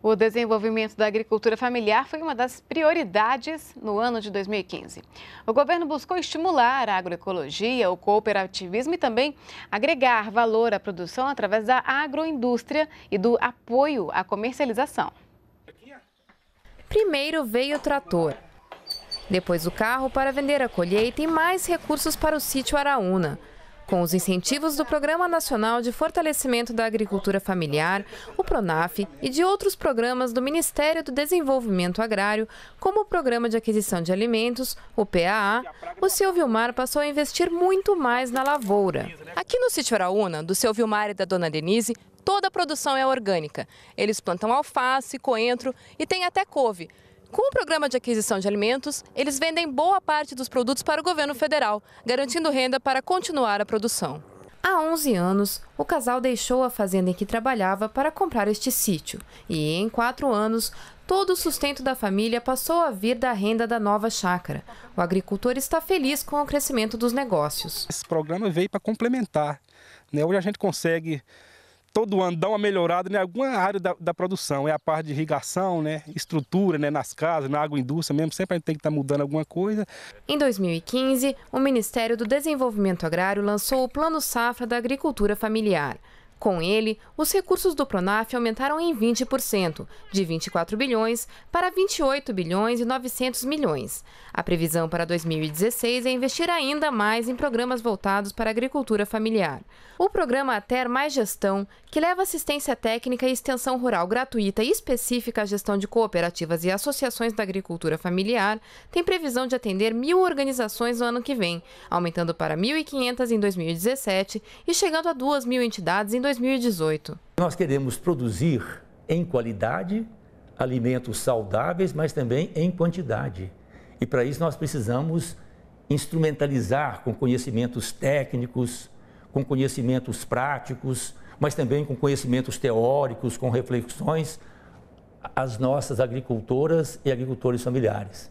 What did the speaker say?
O desenvolvimento da agricultura familiar foi uma das prioridades no ano de 2015. O governo buscou estimular a agroecologia, o cooperativismo e também agregar valor à produção através da agroindústria e do apoio à comercialização. Primeiro veio o trator, depois o carro para vender a colheita e mais recursos para o sítio Araúna. Com os incentivos do Programa Nacional de Fortalecimento da Agricultura Familiar, o PRONAF, e de outros programas do Ministério do Desenvolvimento Agrário, como o Programa de Aquisição de Alimentos, o PAA, o seu Vilmar passou a investir muito mais na lavoura. Aqui no sítio Araúna, do seu Vilmar e da dona Denise, toda a produção é orgânica. Eles plantam alface, coentro e tem até couve. Com o programa de aquisição de alimentos, eles vendem boa parte dos produtos para o governo federal, garantindo renda para continuar a produção. Há 11 anos, o casal deixou a fazenda em que trabalhava para comprar este sítio. E em quatro anos, todo o sustento da família passou a vir da renda da nova chácara. O agricultor está feliz com o crescimento dos negócios. Esse programa veio para complementar. Né? Hoje a gente consegue todo ano dá é uma melhorada em né? alguma área da, da produção. É a parte de irrigação, né? estrutura né? nas casas, na agroindústria mesmo, sempre a gente tem que estar tá mudando alguma coisa. Em 2015, o Ministério do Desenvolvimento Agrário lançou o Plano Safra da Agricultura Familiar. Com ele, os recursos do Pronaf aumentaram em 20%, de 24 bilhões para 28 bilhões e 900 milhões. A previsão para 2016 é investir ainda mais em programas voltados para a agricultura familiar. O programa Ater Mais Gestão, que leva assistência técnica e extensão rural gratuita e específica à gestão de cooperativas e associações da agricultura familiar, tem previsão de atender mil organizações no ano que vem, aumentando para 1.500 em 2017 e chegando a 2.000 entidades em 2018. Nós queremos produzir em qualidade alimentos saudáveis, mas também em quantidade. E para isso nós precisamos instrumentalizar com conhecimentos técnicos, com conhecimentos práticos, mas também com conhecimentos teóricos, com reflexões, as nossas agricultoras e agricultores familiares.